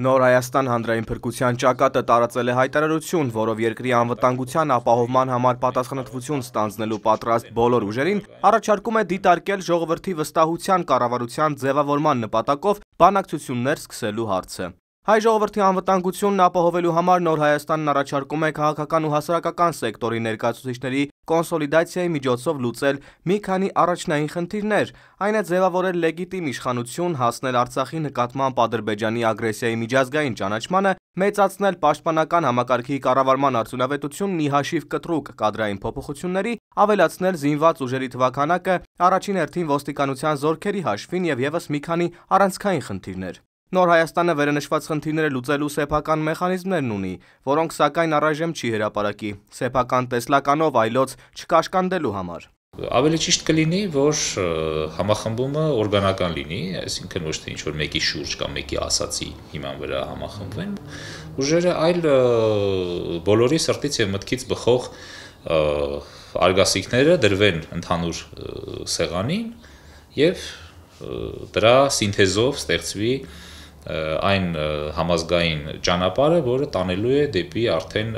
Նոր Հայաստան Հանրային փրկության ճակատը տարածել է հայտարարություն, որով երկրի անվտանգության ապահովման համար պատասխանատվություն ստանձնելու պատրաստ բոլոր ուժերին առաջարկում է դիտարկել ժողովրդի վստահության կառավարության ձևավորման նպատակով բանակցություններ սկսելու հարցը։ Հայ ժողովրդի անվտանգությունն ապահովելու համար Նոր Հայաստանն առաջարկում է քաղաքական ու հասարակական սեկտորի ներկայացուցիչների կոնսոլիդացիայի միջոցով լուծել մի քանի առաջնային խնդիրներ, այն է ձևավորել լեգիտիմ իշխանություն, հասնել Արցախի նկատմամբ Ադրբեջանի ագրեսիայի միջազգային ճանաչմանը, մեծացնել պաշտպանական համակարգի կառավարման արդյունավետությունն ի հաշիվ կտրուկ կադրային փոփոխությունների, ավելացնել զինված ուժերի թվաքանակը, առաջին հերթին ոստիկանության զորքերի հաշվին եւ եւս մի քանի առանցքային խնդիրներ։ Նոր Հայաստանը վերանշված խնդիրները լուծելու սեփական մեխանիզմներն ունի, որոնք սակայն առայժմ չի հրապարակի, սեփական տեսլականով այլոց չկաշկանդելու համար։ Ավելի ճիշտ կլինի, որ համախմբումը օրգանական լինի, այսինքն ոչ թե ինչ-որ մեկի շուրջ կամ մեկի ասացի հիման վրա համախմբվեն, ուժերը այլ բոլորի սրտից եւ մտքից բխող արգասիքները դրվեն ընդհանուր սեղանին եւ դրա սինթեզով ստեղծվի այն համազգային ճանապարհը, որը տանելու է դեպի արդեն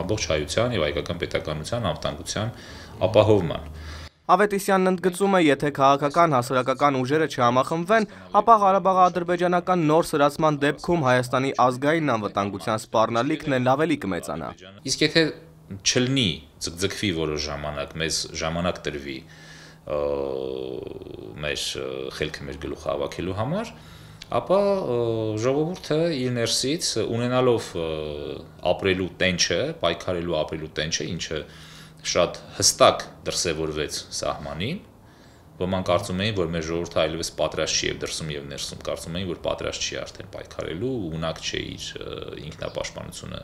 ամբողջ հայության եւ հայկական պետականության անվտանգության ապահովման։ Ավետիսյանն ընդգծում է, եթե քաղաքական հասարակական ուժերը չհամախմբվեն, ապա Ղարաբաղի ադրբեջանական նոր սրացման դեպքում Հայաստանի ազգային անվտանգության սպառնալիքն էլ ավելի կմեծանա։ Իսկ եթե չլնի ձգձգվի որոշ ժամանակ, մեզ ժամանակ տրվի մեր խելքը մեր գլուխը հավաքելու համար, ապա ժողովուրդը իր ներսից ունենալով ապրելու տենչը, պայքարելու ապրելու տենչը, ինչը շատ հստակ դրսևորվեց սահմանին, ոմանք կարծում էին, որ մեր ժողովուրդը այլևս պատրաստ չի եւ դրսում եւ ներսում, կարծում էին, որ պատրաստ չի արդեն պայքարելու, ունակ չէ իր ինքնապաշտպանությունը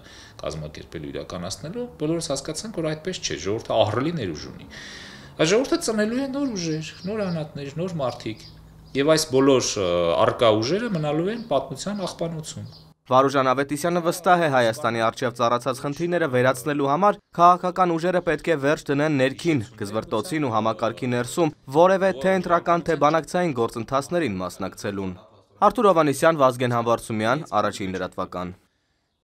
կազմակերպելու իրականացնելու, բոլորս հասկացանք, որ այդպես չէ, ժողովուրդը ահռելի ներուժ ունի։ Այս ժողովուրդը ծնելու է նոր ուժեր, նոր անհատներ, նոր մարդիկ, Եվ այս բոլոր արկա ուժերը մնալու են պատմության աղբանոցում։ Վարուժան Ավետիսյանը վստահ է Հայաստանի արջև ծառացած խնդիրները վերացնելու համար քաղաքական ուժերը պետք է վերջ դնեն ներքին, գզվրտոցին ու համակարգի ներսում, որևէ թե ընտրական թե բանակցային գործընթացներին մասնակցելուն։ Արթուր Հովանեսյան, Վազգեն Համբարձումյան, առաջին լրատվական։